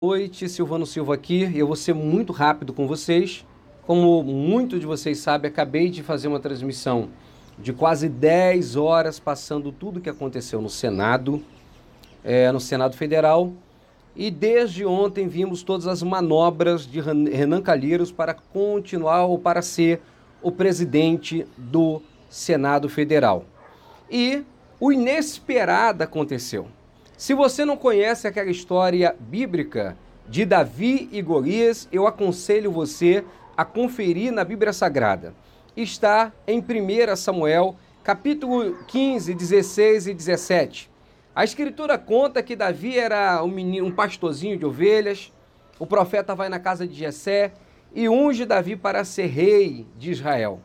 noite, Silvano Silva aqui. Eu vou ser muito rápido com vocês. Como muitos de vocês sabem, acabei de fazer uma transmissão de quase 10 horas passando tudo o que aconteceu no Senado, é, no Senado Federal. E desde ontem vimos todas as manobras de Renan Calheiros para continuar ou para ser o presidente do Senado Federal. E o inesperado aconteceu. Se você não conhece aquela história bíblica de Davi e Golias, eu aconselho você a conferir na Bíblia Sagrada. Está em 1 Samuel, capítulo 15, 16 e 17. A escritura conta que Davi era um, menino, um pastorzinho de ovelhas, o profeta vai na casa de Jessé e unge Davi para ser rei de Israel.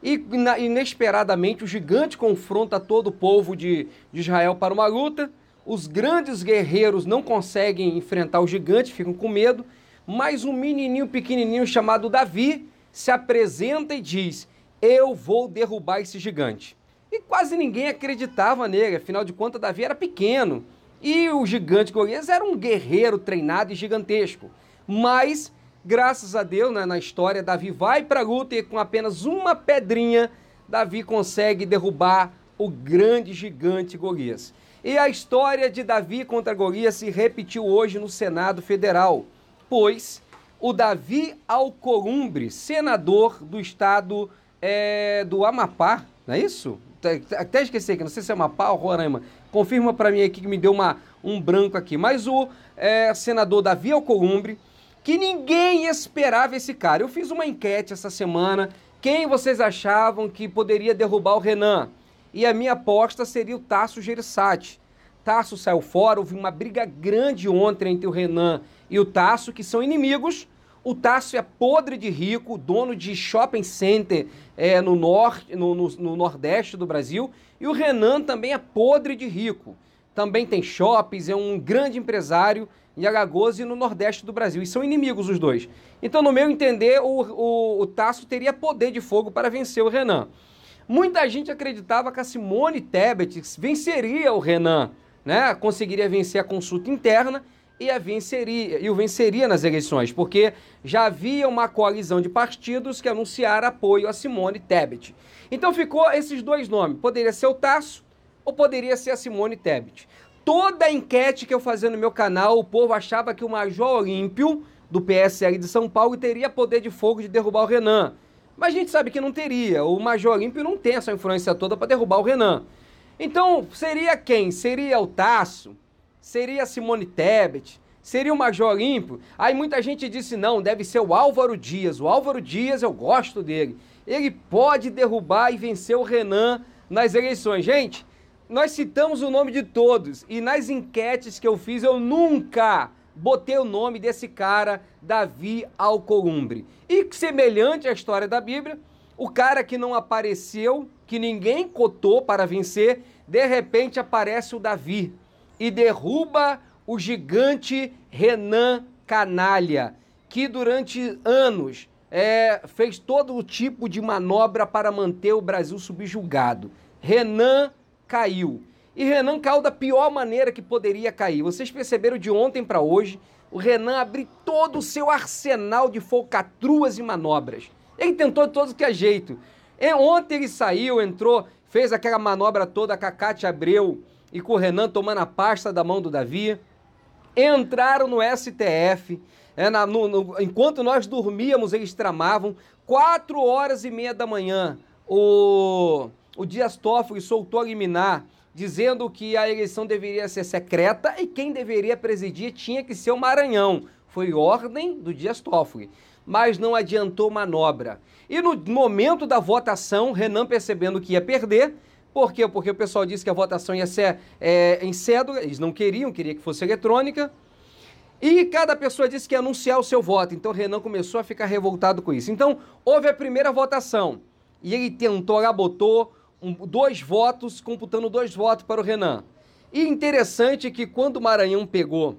E inesperadamente o gigante confronta todo o povo de, de Israel para uma luta, os grandes guerreiros não conseguem enfrentar o gigante, ficam com medo, mas um menininho pequenininho chamado Davi se apresenta e diz: Eu vou derrubar esse gigante. E quase ninguém acreditava nele, afinal de contas, Davi era pequeno. E o gigante Golias era um guerreiro treinado e gigantesco. Mas, graças a Deus, né, na história, Davi vai para a luta e com apenas uma pedrinha, Davi consegue derrubar o grande gigante Golias. E a história de Davi contra Golias se repetiu hoje no Senado Federal, pois o Davi Alcolumbre, senador do estado é, do Amapá, não é isso? Até esqueci que não sei se é Amapá ou Roraima. Confirma para mim aqui que me deu uma, um branco aqui. Mas o é, senador Davi Alcolumbre, que ninguém esperava esse cara. Eu fiz uma enquete essa semana. Quem vocês achavam que poderia derrubar o Renan? E a minha aposta seria o Tasso Gerissati. Tasso saiu fora, houve uma briga grande ontem entre o Renan e o Tasso, que são inimigos. O Tasso é podre de rico, dono de shopping center é, no, nor no, no, no Nordeste do Brasil. E o Renan também é podre de rico. Também tem shoppings, é um grande empresário em Alagoas e no Nordeste do Brasil. E são inimigos os dois. Então, no meu entender, o, o, o Tasso teria poder de fogo para vencer o Renan. Muita gente acreditava que a Simone Tebet venceria o Renan, né? Conseguiria vencer a consulta interna e a venceria e o venceria nas eleições, porque já havia uma coalizão de partidos que anunciaram apoio a Simone Tebet. Então ficou esses dois nomes. Poderia ser o Tasso ou poderia ser a Simone Tebet. Toda a enquete que eu fazia no meu canal, o povo achava que o Major Olímpio do PSL de São Paulo teria poder de fogo de derrubar o Renan. Mas a gente sabe que não teria. O Major Olímpio não tem essa influência toda para derrubar o Renan. Então, seria quem? Seria o Tasso? Seria a Simone Tebet? Seria o Major Olímpio? Aí muita gente disse: não, deve ser o Álvaro Dias. O Álvaro Dias, eu gosto dele. Ele pode derrubar e vencer o Renan nas eleições. Gente, nós citamos o nome de todos e nas enquetes que eu fiz eu nunca botei o nome desse cara, Davi Alcolumbre. E semelhante à história da Bíblia, o cara que não apareceu, que ninguém cotou para vencer, de repente aparece o Davi e derruba o gigante Renan Canalha, que durante anos é, fez todo o tipo de manobra para manter o Brasil subjugado. Renan caiu. E Renan caiu da pior maneira que poderia cair. Vocês perceberam de ontem para hoje, o Renan abriu todo o seu arsenal de focatruas e manobras. Ele tentou de todo que é jeito. E é, ontem ele saiu, entrou, fez aquela manobra toda com a Cátia Abreu e com o Renan tomando a pasta da mão do Davi. Entraram no STF. É, na, no, no, enquanto nós dormíamos, eles tramavam. Quatro horas e meia da manhã, o, o Dias Toffoli soltou a liminar dizendo que a eleição deveria ser secreta e quem deveria presidir tinha que ser o Maranhão. Foi ordem do Dias Toffoli, mas não adiantou manobra. E no momento da votação, Renan percebendo que ia perder, por quê? Porque o pessoal disse que a votação ia ser é, em cédula, eles não queriam, queria que fosse eletrônica. E cada pessoa disse que ia anunciar o seu voto. Então Renan começou a ficar revoltado com isso. Então houve a primeira votação e ele tentou, lá botou um, dois votos, computando dois votos para o Renan. E interessante que quando o Maranhão pegou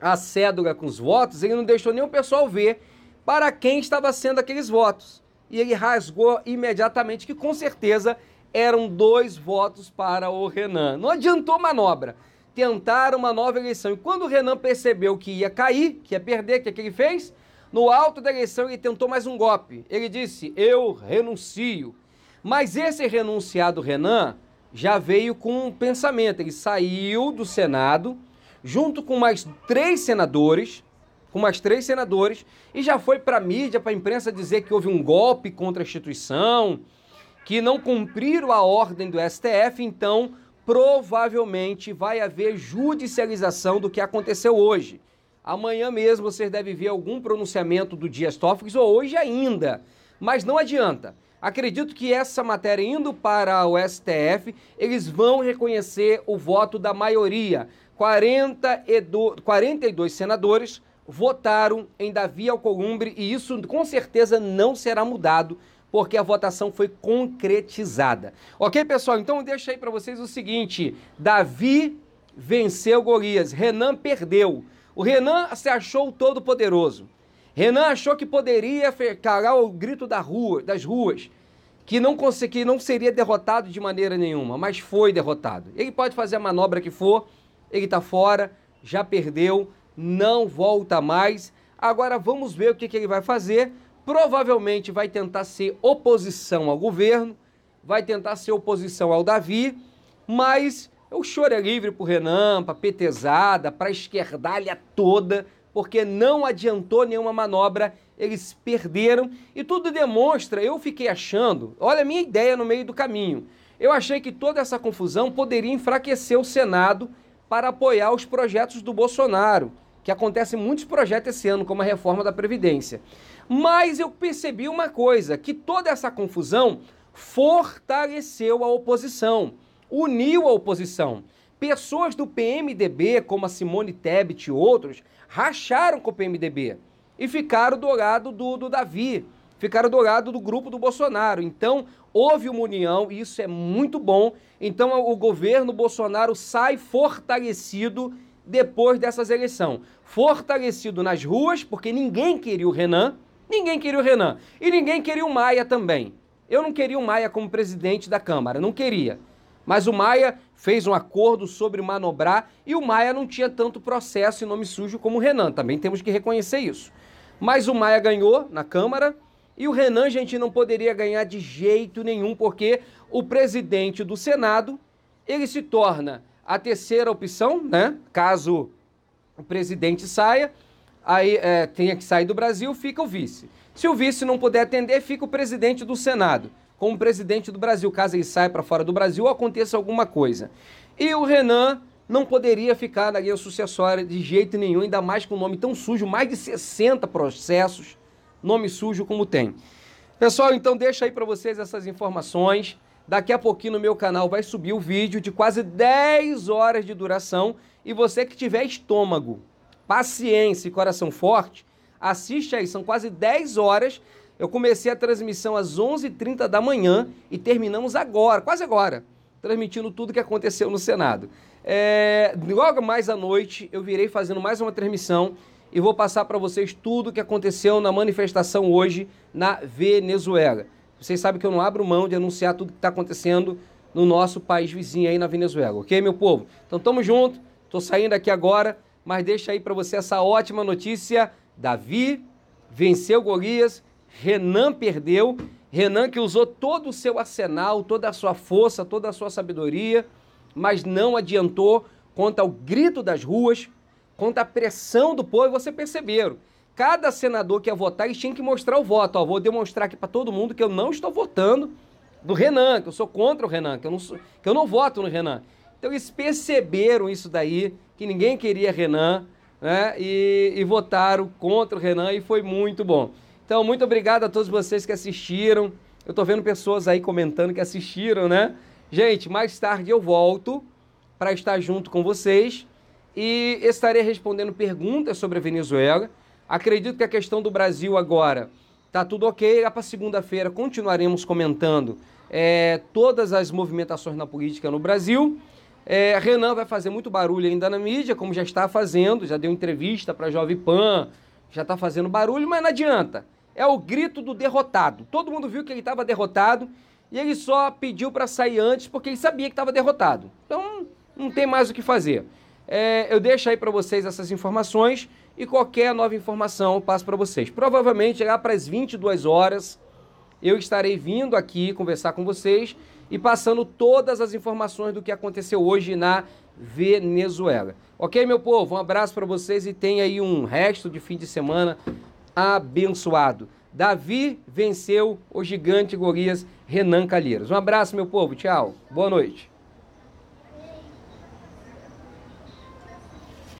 a cédula com os votos, ele não deixou nenhum pessoal ver para quem estava sendo aqueles votos. E ele rasgou imediatamente que com certeza eram dois votos para o Renan. Não adiantou manobra. Tentaram uma nova eleição. E quando o Renan percebeu que ia cair, que ia perder, o que, é que ele fez? No alto da eleição, ele tentou mais um golpe. Ele disse: Eu renuncio. Mas esse renunciado Renan já veio com um pensamento. Ele saiu do Senado, junto com mais três senadores, com mais três senadores, e já foi para a mídia, para a imprensa dizer que houve um golpe contra a instituição, que não cumpriram a ordem do STF, então provavelmente vai haver judicialização do que aconteceu hoje. Amanhã mesmo vocês devem ver algum pronunciamento do Dias Toffoli, ou hoje ainda. Mas não adianta. Acredito que essa matéria indo para o STF, eles vão reconhecer o voto da maioria. 42, 42 senadores votaram em Davi Alcolumbre e isso com certeza não será mudado porque a votação foi concretizada. Ok, pessoal? Então deixa aí para vocês o seguinte: Davi venceu Golias, Renan perdeu. O Renan se achou todo poderoso. Renan achou que poderia calar o grito da rua, das ruas que não, não seria derrotado de maneira nenhuma, mas foi derrotado. Ele pode fazer a manobra que for, ele está fora, já perdeu, não volta mais. Agora vamos ver o que, que ele vai fazer. Provavelmente vai tentar ser oposição ao governo, vai tentar ser oposição ao Davi, mas o choro é livre para o Renan, para PTZada, para a esquerdalha toda, porque não adiantou nenhuma manobra eles perderam e tudo demonstra, eu fiquei achando, olha a minha ideia no meio do caminho. Eu achei que toda essa confusão poderia enfraquecer o Senado para apoiar os projetos do Bolsonaro, que acontecem muitos projetos esse ano, como a reforma da Previdência. Mas eu percebi uma coisa, que toda essa confusão fortaleceu a oposição, uniu a oposição. Pessoas do PMDB, como a Simone Tebet e outros, racharam com o PMDB e ficaram do lado do, do Davi, ficaram do lado do grupo do Bolsonaro. Então, houve uma união e isso é muito bom. Então, o governo Bolsonaro sai fortalecido depois dessas eleições. Fortalecido nas ruas, porque ninguém queria o Renan, ninguém queria o Renan. E ninguém queria o Maia também. Eu não queria o Maia como presidente da Câmara, não queria. Mas o Maia fez um acordo sobre manobrar e o Maia não tinha tanto processo e nome sujo como o Renan. Também temos que reconhecer isso. Mas o Maia ganhou na Câmara e o Renan, gente, não poderia ganhar de jeito nenhum, porque o presidente do Senado, ele se torna a terceira opção, né? Caso o presidente saia, aí é, tenha que sair do Brasil, fica o vice. Se o vice não puder atender, fica o presidente do Senado, como presidente do Brasil, caso ele saia para fora do Brasil aconteça alguma coisa. E o Renan não poderia ficar na guia sucessória de jeito nenhum, ainda mais com um nome tão sujo, mais de 60 processos, nome sujo como tem. Pessoal, então deixa aí para vocês essas informações. Daqui a pouquinho no meu canal vai subir o vídeo de quase 10 horas de duração e você que tiver estômago, paciência e coração forte, assiste aí, são quase 10 horas. Eu comecei a transmissão às 11h30 da manhã e terminamos agora, quase agora, transmitindo tudo que aconteceu no Senado. É, logo mais à noite, eu virei fazendo mais uma transmissão e vou passar para vocês tudo o que aconteceu na manifestação hoje na Venezuela. Vocês sabem que eu não abro mão de anunciar tudo que está acontecendo no nosso país vizinho aí na Venezuela, ok, meu povo? Então tamo junto, tô saindo aqui agora, mas deixa aí para você essa ótima notícia. Davi venceu Golias, Renan perdeu. Renan que usou todo o seu arsenal, toda a sua força, toda a sua sabedoria mas não adiantou quanto ao grito das ruas, quanto à pressão do povo, você perceberam. Cada senador que ia votar, eles tinham que mostrar o voto. Ó, vou demonstrar aqui para todo mundo que eu não estou votando do Renan, que eu sou contra o Renan, que eu não, sou, que eu não voto no Renan. Então eles perceberam isso daí, que ninguém queria Renan, né? E, e votaram contra o Renan e foi muito bom. Então, muito obrigado a todos vocês que assistiram. Eu estou vendo pessoas aí comentando que assistiram, né? Gente, mais tarde eu volto para estar junto com vocês e estarei respondendo perguntas sobre a Venezuela. Acredito que a questão do Brasil agora está tudo ok. Lá para segunda-feira continuaremos comentando é, todas as movimentações na política no Brasil. É, Renan vai fazer muito barulho ainda na mídia, como já está fazendo, já deu entrevista para a Jovem Pan, já está fazendo barulho, mas não adianta. É o grito do derrotado. Todo mundo viu que ele estava derrotado e ele só pediu para sair antes porque ele sabia que estava derrotado. Então, não tem mais o que fazer. É, eu deixo aí para vocês essas informações e qualquer nova informação eu passo para vocês. Provavelmente lá para as 22 horas eu estarei vindo aqui conversar com vocês e passando todas as informações do que aconteceu hoje na Venezuela. Ok, meu povo? Um abraço para vocês e tenha aí um resto de fim de semana abençoado. Davi venceu o gigante Gorias Renan Calheiros. Um abraço, meu povo. Tchau. Boa noite.